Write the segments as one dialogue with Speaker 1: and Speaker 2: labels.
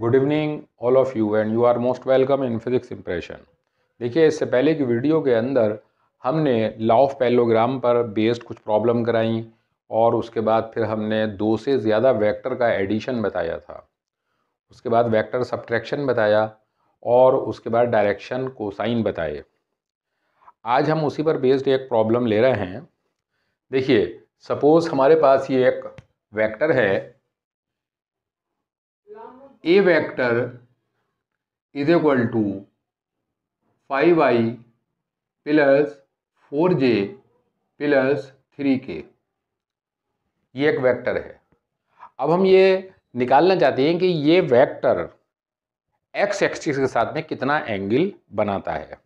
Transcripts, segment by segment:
Speaker 1: good evening all of you and you are most welcome in physics impression देखिए इससे पहले की video के अंदर हमने लॉ ऑफ पैलोग्राम पर बेस्ड कुछ प्रॉब्लम कराई और उसके बाद फिर हमने दो से ज़्यादा वेक्टर का एडिशन बताया था उसके बाद वेक्टर सब्ट्रैक्शन बताया और उसके बाद डायरेक्शन कोसाइन बताए आज हम उसी पर बेस्ड एक प्रॉब्लम ले रहे हैं देखिए सपोज़ हमारे पास ये एक वेक्टर है A vector is equal to five I plus four J plus three K ये एक वेक्टर है अब हम ये निकालना चाहते हैं कि ये वेक्टर एक्स एक्सिस के साथ में कितना एंगल बनाता है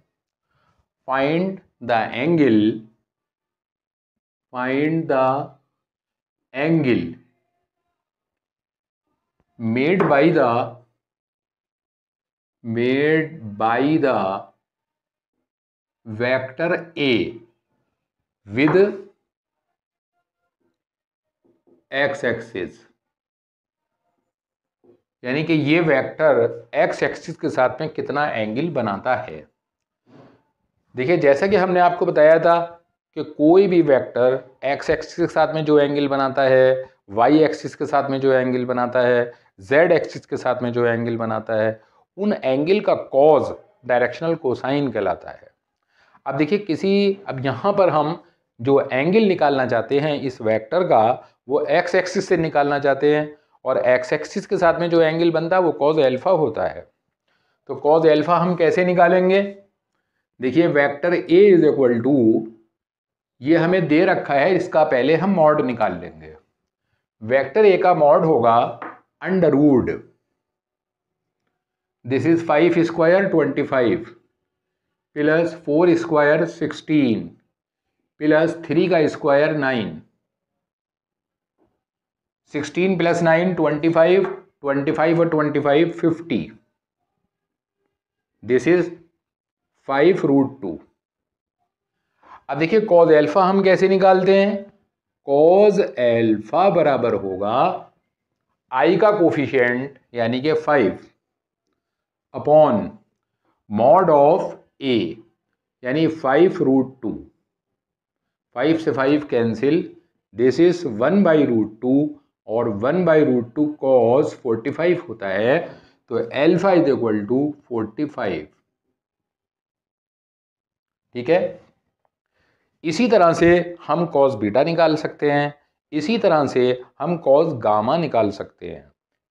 Speaker 1: find the angle find the angle made by the made by the vector A with X axis यानी कि ये वेक्टर एक्स एक्सिस के साथ में कितना एंगल बनाता है देखिए जैसा कि हमने आपको बताया था कि कोई भी वेक्टर एक्स एक्सिस के साथ में जो एंगल बनाता है वाई एक्सिस के साथ में जो एंगल बनाता है जेड एक्सिस के साथ में जो एंगल बनाता है उन एंगल का कॉज डायरेक्शनल कोसाइन कहलाता है अब देखिए किसी अब यहाँ पर हम जो एंगल निकालना चाहते हैं इस वेक्टर का वो एक्स एक्सिस से निकालना चाहते हैं और एक्स एक्सिस के साथ में जो एंगल बनता है वो कॉज एल्फ़ा होता है तो कॉज एल्फ़ा हम कैसे निकालेंगे देखिए vector A is equal to ये हमें दे रखा है इसका पहले हम मॉड निकाल लेंगे वेक्टर ए का मॉड होगा under root this is five square twenty five plus four square sixteen plus three का square nine sixteen plus nine twenty five twenty five और twenty five fifty this is five root two अब देखिए cause alpha हम कैसे निकालते हैं cause alpha बराबर होगा आई का कोफिशियंट यानी कि five upon mod of A यानी फाइव रूट टू फाइव से five cancel this is one by root two और one by root two cos forty five होता है तो alpha is equal to forty five ठीक है इसी तरह से हम कॉस बीटा निकाल सकते हैं इसी तरह से हम कॉज गामा निकाल सकते हैं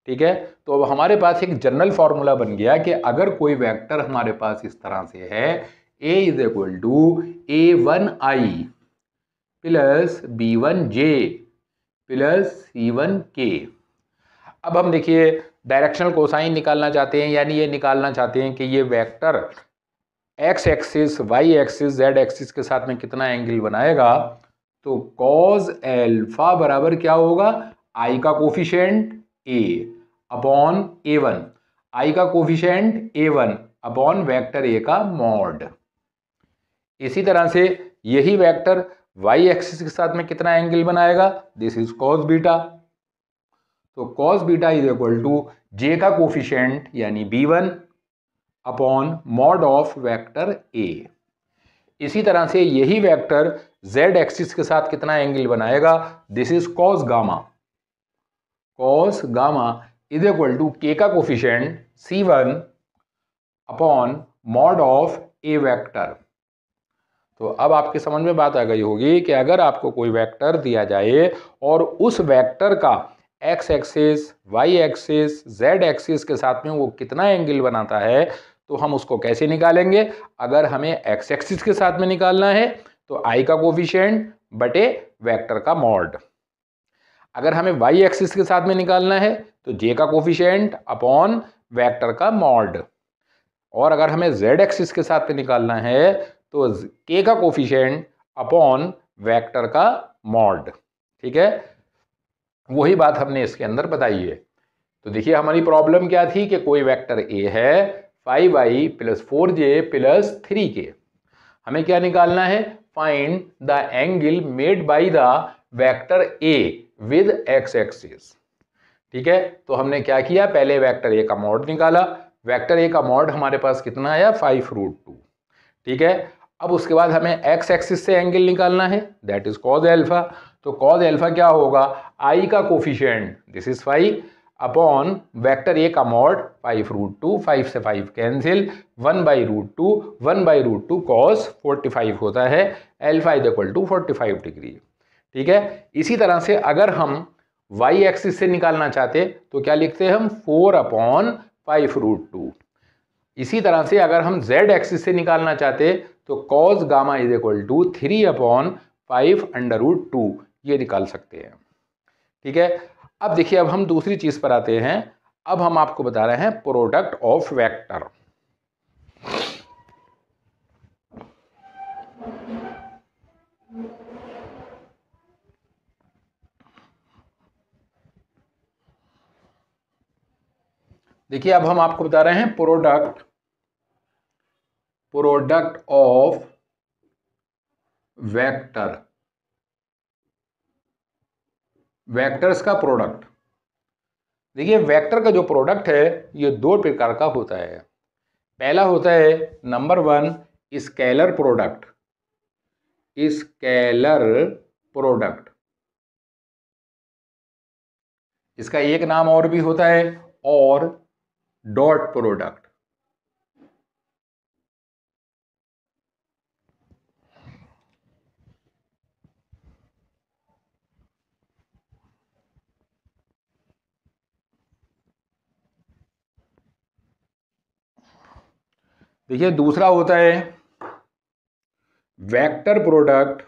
Speaker 1: ठीक है तो अब हमारे पास एक जनरल फार्मूला बन गया कि अगर कोई वेक्टर हमारे पास इस तरह से है A is equal to A one I plus B one J plus C one K अब हम देखिए डायरेक्शनल कोसाइन निकालना चाहते हैं यानी ये निकालना चाहते हैं कि ये vector X axis Y axis Z axis के साथ में कितना एंगल बनाएगा तो कॉज एल्फा बराबर क्या होगा आई का coefficient A upon A one I का coefficient A one upon vector A का मॉड इसी तरह से यही वैक्टर वाई एक्सिस के साथ में कितना एंगल बनाएगा दिस इज कॉज बीटा तो cos beta is equal to J का कोफिशेंट यानी B one upon mod of vector A इसी तरह से यही वेक्टर z एक्सिस के साथ कितना एंगल बनाएगा this is cos gamma cos gamma is equal to K का coefficient C one upon mod of A vector तो अब आपके समझ में बात आ गई होगी कि अगर आपको कोई वेक्टर दिया जाए और उस वेक्टर का X axis Y axis Z axis के साथ में वो कितना एंगल बनाता है तो हम उसको कैसे निकालेंगे अगर हमें एक्स एक्सिस के साथ में निकालना है तो आई का कोफिशियंट बटे वेक्टर का मॉड अगर हमें वाई एक्सिस के साथ में निकालना है तो जे का कोफिशियंट अपॉन वेक्टर का मॉड और अगर हमें जेड एक्सिस के साथ में निकालना है तो के का कोफिशियंट अपॉन वेक्टर का मॉड ठीक है वही बात हमने इसके अंदर बताई है तो देखिए हमारी प्रॉब्लम क्या थी कि कोई वेक्टर ए है five I plus four J plus three K हमें क्या निकालना है find the angle made by the vector A with X axis ठीक है तो हमने क्या किया पहले वेक्टर ए का मॉड निकाला वेक्टर ए का मॉड हमारे पास कितना आया फाइव रूट टू ठीक है अब उसके बाद हमें एक्स एक्सिस से एंगल निकालना है दैट इज कॉज एल्फा तो कॉज एल्फा क्या होगा आई का coefficient this is five upon vector A का mod five root two five से five cancel one by root two one by root two cos forty five होता है alpha is equal to forty five degree ठीक है इसी तरह से अगर हम वाई एक्सिस से निकालना चाहते तो क्या लिखते हैं हम four upon five root two इसी तरह से अगर हम जेड एक्सिस से निकालना चाहते तो cos gamma is equal to three upon five under root two ये निकाल सकते हैं ठीक है अब देखिए अब हम दूसरी चीज़ पर आते हैं अब हम आपको बता रहे हैं प्रोडक्ट ऑफ वेक्टर देखिए अब हम आपको बता रहे हैं product product of vector vectors का प्रोडक्ट देखिए वेक्टर का जो प्रोडक्ट है ये दो प्रकार का होता है पहला होता है number one scalar product scalar product इसका एक नाम और भी होता है और डॉट प्रोडक्ट देखिए दूसरा होता है वेक्टर प्रोडक्ट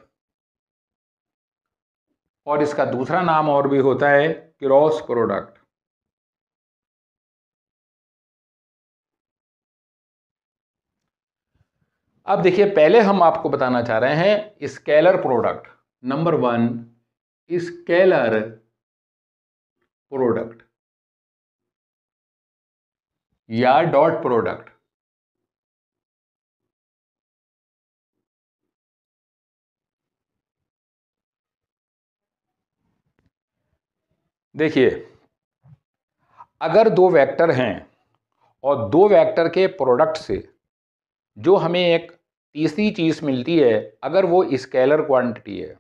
Speaker 1: और इसका दूसरा नाम और भी होता है क्रॉस प्रोडक्ट अब देखिए पहले हम आपको बताना चाह रहे हैं scalar product number one scalar product या डॉट प्रोडक्ट देखिए अगर दो वेक्टर हैं और दो वेक्टर के प्रोडक्ट से जो हमें एक तीसरी चीज़ मिलती है अगर वो स्केलर क्वांटिटी है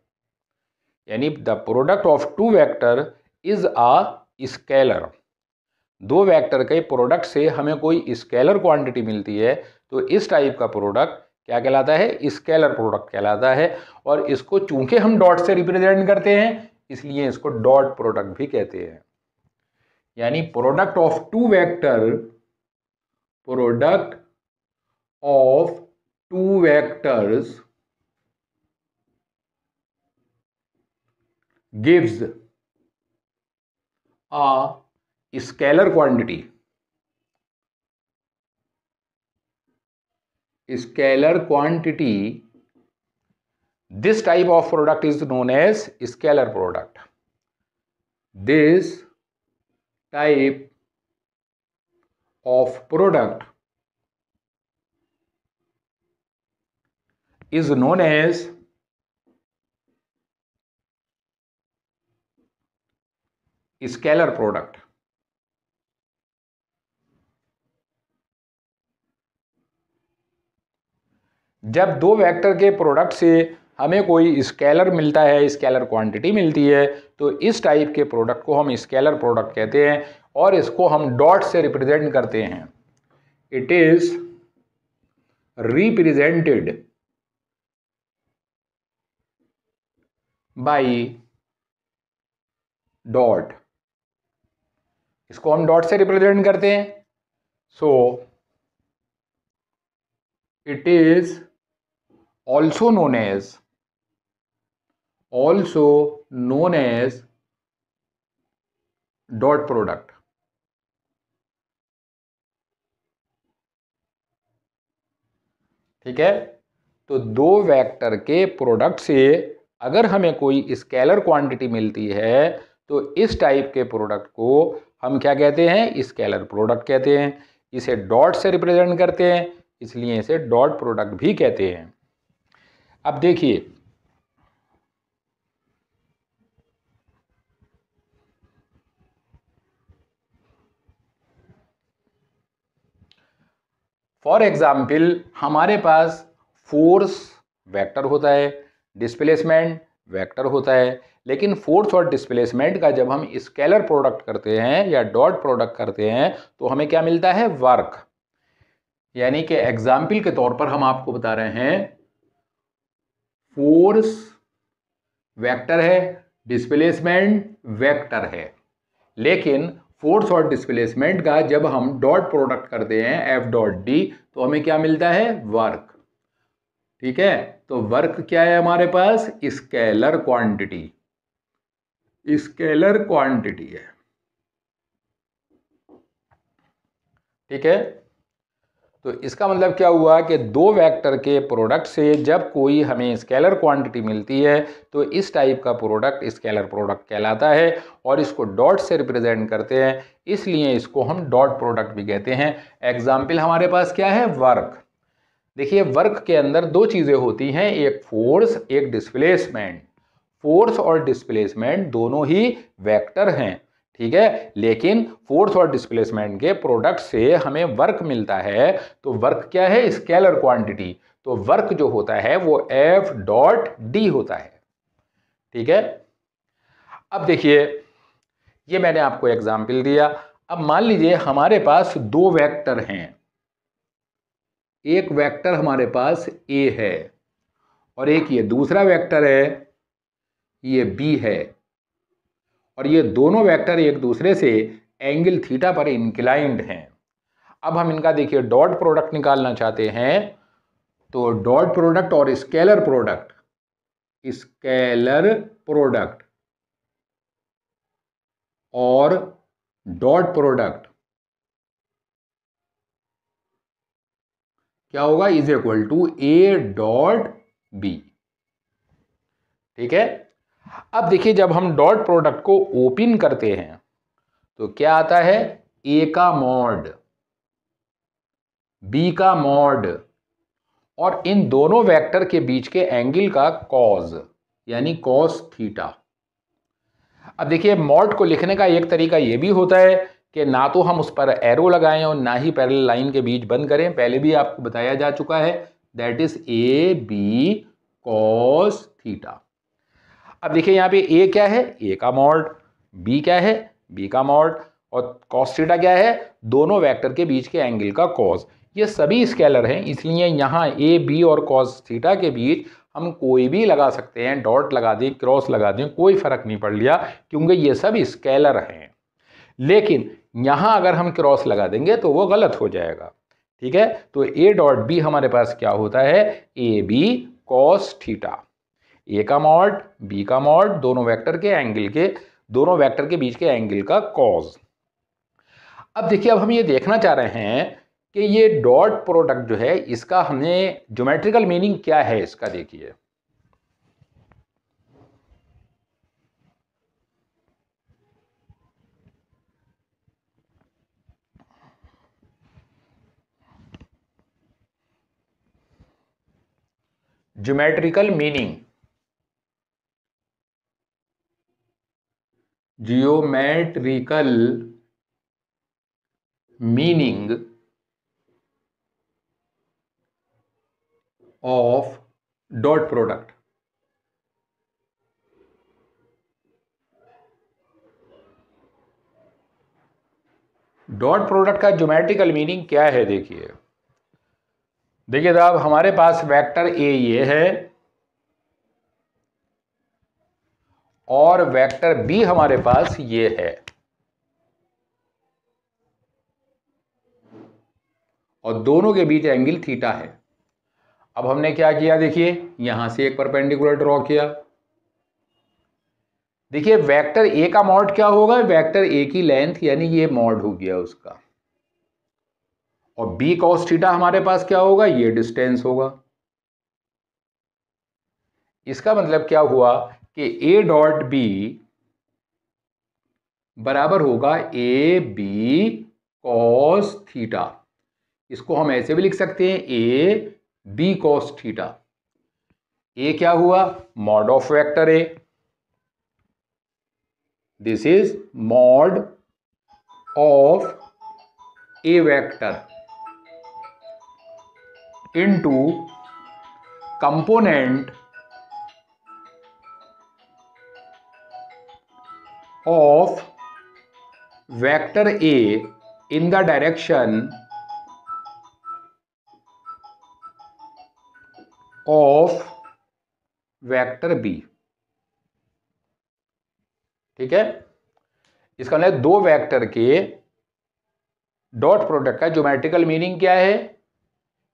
Speaker 1: यानी the product of two vector is a scalar दो वेक्टर के प्रोडक्ट से हमें कोई स्केलर क्वांटिटी मिलती है तो इस टाइप का प्रोडक्ट क्या कहलाता है स्केलर प्रोडक्ट कहलाता है और इसको चूंकि हम डॉट से रिप्रेजेंट करते हैं इसलिए इसको डॉट प्रोडक्ट भी कहते हैं यानी product of two vector product of two vectors gives a scalar quantity scalar quantity this type of product is known as scalar product this type of product is known as scalar product जब दो vector के product से हमें कोई scalar मिलता है scalar quantity मिलती है तो इस टाइप के प्रोडक्ट को हम स्केलर प्रोडक्ट कहते हैं और इसको हम डॉट से रिप्रेजेंट करते हैं it is represented by dot इसको हम डॉट से रिप्रेजेंट करते हैं so it is also known as also known as dot product ठीक है तो दो वेक्टर के प्रोडक्ट से अगर हमें कोई स्केलर क्वांटिटी मिलती है तो इस टाइप के प्रोडक्ट को हम क्या कहते हैं स्केलर प्रोडक्ट कहते हैं इसे डॉट से रिप्रेजेंट करते हैं इसलिए इसे डॉट प्रोडक्ट भी कहते हैं अब देखिए फॉर एग्ज़ाम्पल हमारे पास फोर्स वेक्टर होता है डिस्प्लेसमेंट वेक्टर होता है लेकिन फोर्स और डिस्प्लेसमेंट का जब हम स्केलर प्रोडक्ट करते हैं या डॉट प्रोडक्ट करते हैं तो हमें क्या मिलता है वर्क यानी कि एग्जाम्पल के तौर पर हम आपको बता रहे हैं फोर्स वेक्टर है डिस्प्लेसमेंट वेक्टर है लेकिन फोर्स और डिस्प्लेसमेंट का जब हम डॉट प्रोडक्ट करते हैं एफ डॉट डी तो हमें क्या मिलता है वर्क ठीक है तो वर्क क्या है हमारे पास स्केलर क्वांटिटी स्केलर क्वांटिटी है ठीक है तो इसका मतलब क्या हुआ कि दो वेक्टर के प्रोडक्ट से जब कोई हमें स्केलर क्वांटिटी मिलती है तो इस टाइप का प्रोडक्ट स्केलर प्रोडक्ट कहलाता है और इसको डॉट से रिप्रेजेंट करते हैं इसलिए इसको हम डॉट प्रोडक्ट भी कहते हैं एग्जाम्पल हमारे पास क्या है वर्क देखिए वर्क के अंदर दो चीज़ें होती हैं एक फोर्स एक डिस्प्लेसमेंट फोर्स और डिस्प्लेसमेंट दोनों ही वैक्टर हैं ठीक है लेकिन फोर्थ और डिस्प्लेसमेंट के प्रोडक्ट से हमें वर्क मिलता है तो वर्क क्या है स्केलर क्वांटिटी तो वर्क जो होता है वो एफ डॉट डी होता है ठीक है अब देखिए ये मैंने आपको एग्जाम्पल दिया अब मान लीजिए हमारे पास दो वेक्टर हैं एक वेक्टर हमारे पास ए है और एक ये दूसरा वेक्टर है ये बी है और ये दोनों वेक्टर एक दूसरे से एंगल थीटा पर इंक्लाइंड हैं अब हम इनका देखिए डॉट प्रोडक्ट निकालना चाहते हैं तो डॉट प्रोडक्ट और स्केलर प्रोडक्ट स्केलर प्रोडक्ट और डॉट प्रोडक्ट क्या होगा is equal to A dot B ठीक है अब देखिए जब हम डॉट प्रोडक्ट को ओपन करते हैं तो क्या आता है ए का मॉड बी का मॉड और इन दोनों वेक्टर के बीच के एंगल का कॉज यानी कॉस थीटा अब देखिए मॉड को लिखने का एक तरीका यह भी होता है कि ना तो हम उस पर एरो लगाएं और ना ही पैरेलल लाइन के बीच बंद करें पहले भी आपको बताया जा चुका है that is A B cos theta अब देखिए यहाँ पे ए क्या है ए का मॉड बी क्या है बी का मॉड और कॉस थीटा क्या है दोनों वेक्टर के बीच के एंगल का कॉज ये सभी स्केलर हैं इसलिए यहाँ ए बी और कॉस थीटा के बीच हम कोई भी लगा सकते हैं डॉट लगा दें क्रॉस लगा दें कोई फर्क नहीं पड़ लिया क्योंकि ये सब स्केलर हैं लेकिन यहाँ अगर हम क्रॉस लगा देंगे तो वो गलत हो जाएगा ठीक है तो ए डॉट बी हमारे पास क्या होता है A B cos theta A का मॉड बी का मॉड दोनों वेक्टर के एंगल के दोनों वेक्टर के बीच के एंगल का कॉज अब देखिए अब हम ये देखना चाह रहे हैं कि ये डॉट प्रोडक्ट जो है इसका हमने ज्योमेट्रिकल मीनिंग क्या है इसका देखिए geometrical meaning geometrical meaning of dot product dot product का ज्योमेट्रिकल मीनिंग क्या है देखिए देखिए साहब हमारे पास वेक्टर ए ये है और वेक्टर बी हमारे पास ये है और दोनों के बीच एंगल थीटा है अब हमने क्या किया देखिए यहां से एक परपेंडिकुलर ड्रॉ किया देखिए वेक्टर ए का मॉड क्या होगा वेक्टर ए की लेंथ यानी ये मॉड हो गया उसका और बी कॉस थीटा हमारे पास क्या होगा ये डिस्टेंस होगा इसका मतलब क्या हुआ कि ए डॉट बी बराबर होगा ए बी कॉस थीटा इसको हम ऐसे भी लिख सकते हैं A B cos theta A क्या हुआ mod of vector A this is mod of A vector into component of vector A in the direction of vector B ठीक है इसका मतलब दो वेक्टर के डॉट प्रोडक्ट का ज्योमेट्रिकल मीनिंग क्या है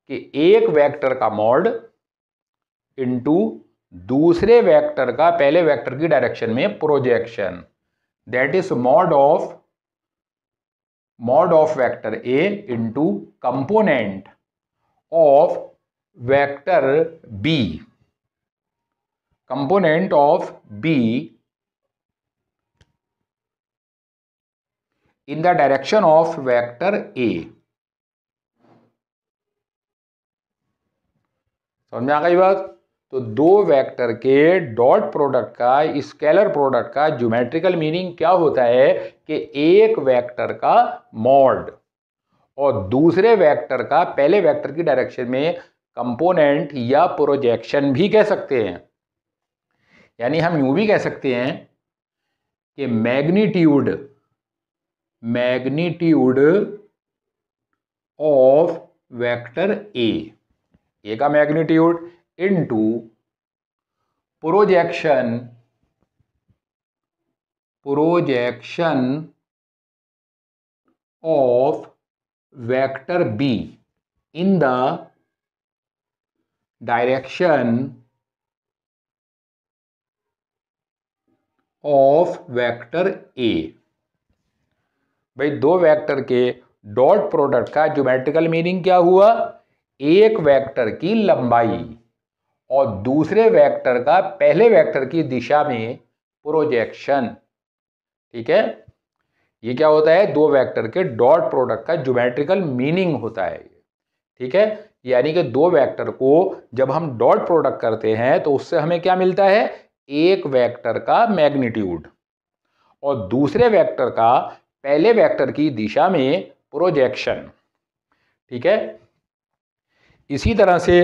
Speaker 1: कि एक वेक्टर का मॉड इनटू दूसरे वेक्टर का पहले वेक्टर की डायरेक्शन में projection that is mod of mod of vector A into component of vector B component of B in the direction of vector A समझ में आ गई बात तो दो वेक्टर के डॉट प्रोडक्ट का स्केलर प्रोडक्ट का ज्योमेट्रिकल मीनिंग क्या होता है कि एक वेक्टर का मॉड और दूसरे वेक्टर का पहले वेक्टर की डायरेक्शन में कंपोनेंट या प्रोजेक्शन भी कह सकते हैं यानी हम यूं भी कह सकते हैं कि magnitude magnitude of vector A A का magnitude into projection projection of vector B in the direction of vector A भाई दो वेक्टर के डॉट प्रोडक्ट का ज्योमेट्रिकल मीनिंग क्या हुआ एक वेक्टर की लंबाई और दूसरे वेक्टर का पहले वेक्टर की दिशा में प्रोजेक्शन ठीक है ये क्या होता है दो वेक्टर के डॉट प्रोडक्ट का ज्योमेट्रिकल मीनिंग होता है ठीक है यानी कि दो वेक्टर को जब हम डॉट प्रोडक्ट करते हैं तो उससे हमें क्या मिलता है एक वेक्टर का मैग्नीट्यूड और दूसरे वेक्टर का पहले वेक्टर की दिशा में प्रोजेक्शन ठीक है इसी तरह से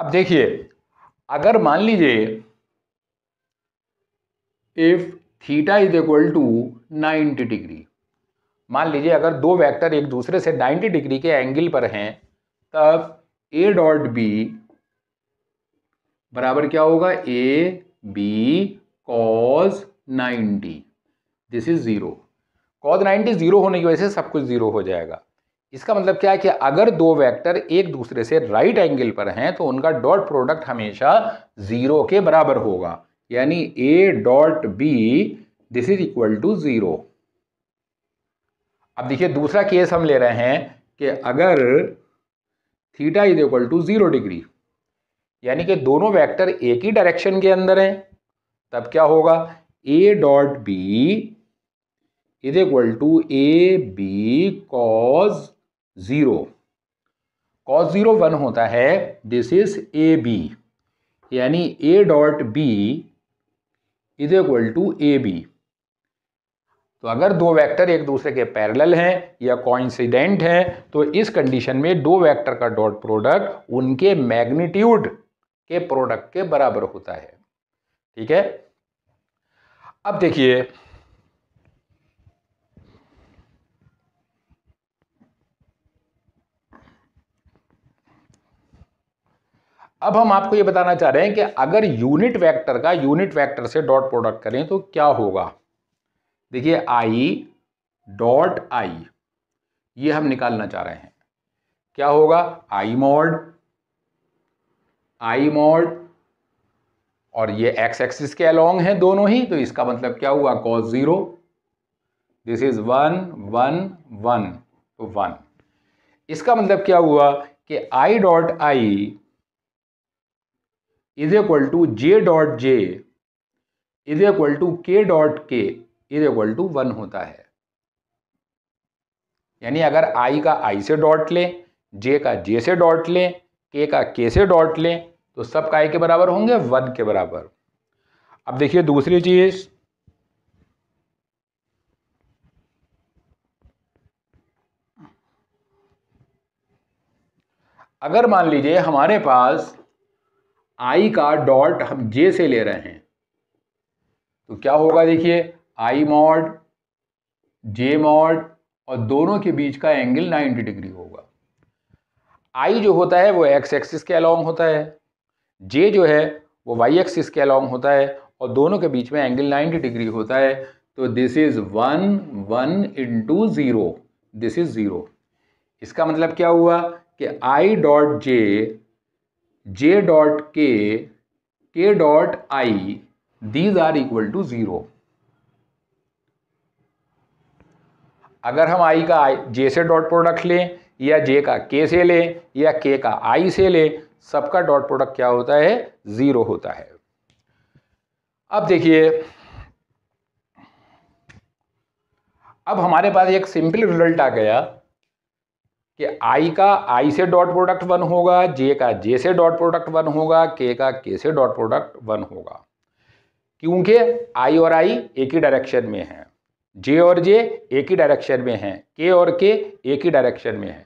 Speaker 1: अब देखिए अगर मान लीजिए if theta is equal to 90 degree मान लीजिए अगर दो वेक्टर एक दूसरे से 90 डिग्री के एंगल पर हैं तब ए डॉट बी बराबर क्या होगा A B cos 90 this is zero cos 90 zero होने की वजह से सब कुछ ज़ीरो हो जाएगा इसका मतलब क्या है कि अगर दो वेक्टर एक दूसरे से राइट एंगल पर हैं तो उनका डॉट प्रोडक्ट हमेशा ज़ीरो के बराबर होगा यानी A dot B this is equal to zero अब देखिए दूसरा केस हम ले रहे हैं कि अगर theta is equal to zero degree यानी कि दोनों वेक्टर एक ही डायरेक्शन के अंदर हैं तब क्या होगा A dot B is equal to A B cos zero cos zero one होता है दिस इज ए बी यानी A dot B is equal to A B तो अगर दो वेक्टर एक दूसरे के पैरेलल हैं या कॉइंसिडेंट हैं तो इस कंडीशन में दो वेक्टर का डॉट प्रोडक्ट उनके मैग्नीट्यूड के प्रोडक्ट के बराबर होता है ठीक है अब देखिए अब हम आपको ये बताना चाह रहे हैं कि अगर यूनिट वेक्टर का यूनिट वेक्टर से डॉट प्रोडक्ट करें तो क्या होगा देखिए आई डॉट आई ये हम निकालना चाह रहे हैं क्या होगा आई मॉड आई मॉड और ये एक्स एक्सिस के अलोंग हैं दोनों ही तो इसका मतलब क्या हुआ cos zero this is one one one तो वन इसका मतलब क्या हुआ कि I dot I is equal to J dot J is equal to K dot K is equal to one होता है यानी अगर आई का आई से डॉट ले जे का जे से डॉट ले के का के से डॉट ले तो सब काय के बराबर होंगे वन के बराबर अब देखिए दूसरी चीज अगर मान लीजिए हमारे पास आई का डॉट हम जे से ले रहे हैं तो क्या होगा देखिए आई मॉड जे मॉड और दोनों के बीच का एंगल 90 डिग्री होगा आई जो होता है वो एक्स एक्सिस के अलॉन्ग होता है जे जो है वो वाई एक्सिस के अलॉन्ग होता है और दोनों के बीच में एंगल 90 डिग्री होता है तो this is one one into zero this is zero इसका मतलब क्या हुआ कि I dot J J dot K K dot I these are equal to zero अगर हम आई का आई जे से डॉट प्रोडक्ट लें या जे का के से लें या के का आई से लें सबका डॉट प्रोडक्ट क्या होता है ज़ीरो होता है अब देखिए अब हमारे पास एक सिंपल रिजल्ट आ गया कि आई का आई से डॉट प्रोडक्ट वन होगा जे का जे से डॉट प्रोडक्ट वन होगा के का के से डॉट प्रोडक्ट वन होगा क्योंकि आई और आई एक ही डायरेक्शन में है जे और जे एक ही डायरेक्शन में है के और के एक ही डायरेक्शन में है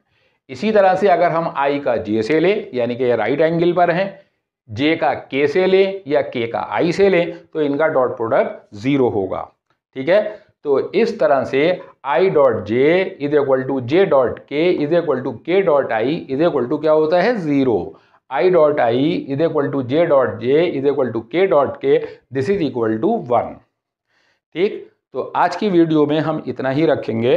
Speaker 1: इसी तरह से अगर हम आई का जे से ले यानी कि राइट एंगल पर हैं जे का के से ले या के का आई से ले तो इनका डॉट प्रोडक्ट ज़ीरो होगा ठीक है तो इस तरह से I dot J is equal to J dot K is equal to K dot I is equal to क्या होता है zero I dot I is equal to J dot J is equal to K dot K this is equal to one ठीक तो आज की video में हम इतना ही रखेंगे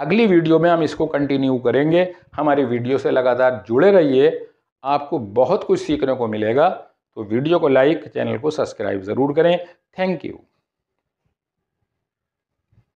Speaker 1: अगली वीडियो में हम इसको कंटिन्यू करेंगे हमारी वीडियो से लगातार जुड़े रहिए आपको बहुत कुछ सीखने को मिलेगा तो वीडियो को लाइक चैनल को सब्सक्राइब ज़रूर करें थैंक यू